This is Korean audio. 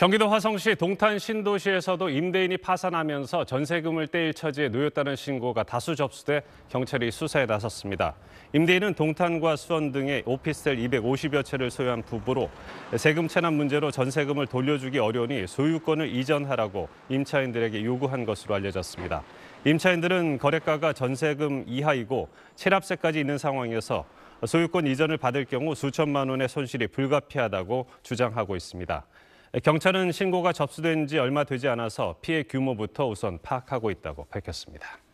경기도 화성시 동탄 신도시에서도 임대인이 파산하면서 전세금을 떼일 처지에 놓였다는 신고가 다수 접수돼 경찰이 수사에 나섰습니다. 임대인은 동탄과 수원 등의 오피스텔 250여 채를 소유한 부부로 세금 체납 문제로 전세금을 돌려주기 어려우니 소유권을 이전하라고 임차인들에게 요구한 것으로 알려졌습니다. 임차인들은 거래가가 전세금 이하이고 체납세까지 있는 상황에서 소유권 이전을 받을 경우 수천만 원의 손실이 불가피하다고 주장하고 있습니다. 경찰은 신고가 접수된 지 얼마 되지 않아서 피해 규모부터 우선 파악하고 있다고 밝혔습니다.